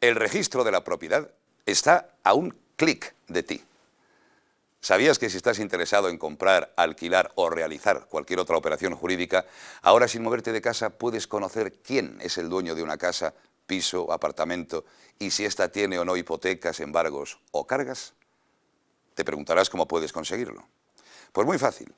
El registro de la propiedad está a un clic de ti. ¿Sabías que si estás interesado en comprar, alquilar o realizar cualquier otra operación jurídica, ahora sin moverte de casa puedes conocer quién es el dueño de una casa, piso, apartamento y si ésta tiene o no hipotecas, embargos o cargas? Te preguntarás cómo puedes conseguirlo. Pues muy fácil.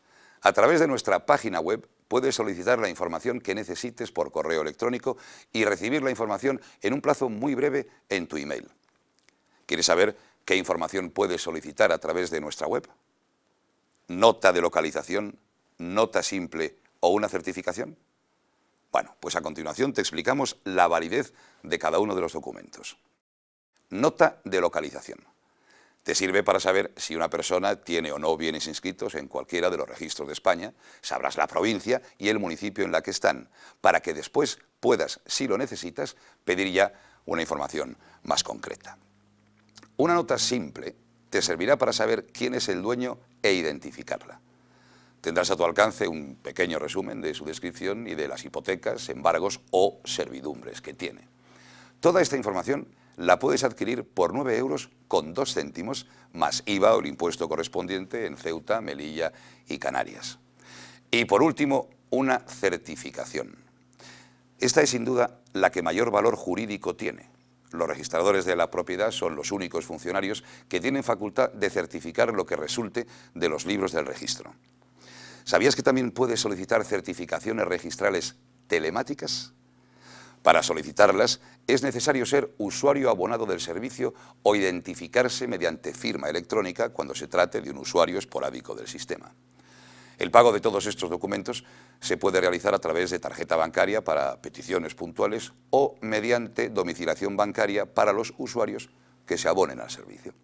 A través de nuestra página web puedes solicitar la información que necesites por correo electrónico y recibir la información en un plazo muy breve en tu email. ¿Quieres saber qué información puedes solicitar a través de nuestra web? ¿Nota de localización? ¿Nota simple o una certificación? Bueno, pues a continuación te explicamos la validez de cada uno de los documentos. Nota de localización. Te sirve para saber si una persona tiene o no bienes inscritos en cualquiera de los registros de España, sabrás la provincia y el municipio en la que están, para que después puedas, si lo necesitas, pedir ya una información más concreta. Una nota simple te servirá para saber quién es el dueño e identificarla. Tendrás a tu alcance un pequeño resumen de su descripción y de las hipotecas, embargos o servidumbres que tiene. Toda esta información la puedes adquirir por 9 euros con 2 céntimos más IVA o el impuesto correspondiente en Ceuta, Melilla y Canarias. Y por último, una certificación. Esta es sin duda la que mayor valor jurídico tiene. Los registradores de la propiedad son los únicos funcionarios que tienen facultad de certificar lo que resulte de los libros del registro. ¿Sabías que también puedes solicitar certificaciones registrales telemáticas? Para solicitarlas es necesario ser usuario abonado del servicio o identificarse mediante firma electrónica cuando se trate de un usuario esporádico del sistema. El pago de todos estos documentos se puede realizar a través de tarjeta bancaria para peticiones puntuales o mediante domicilación bancaria para los usuarios que se abonen al servicio.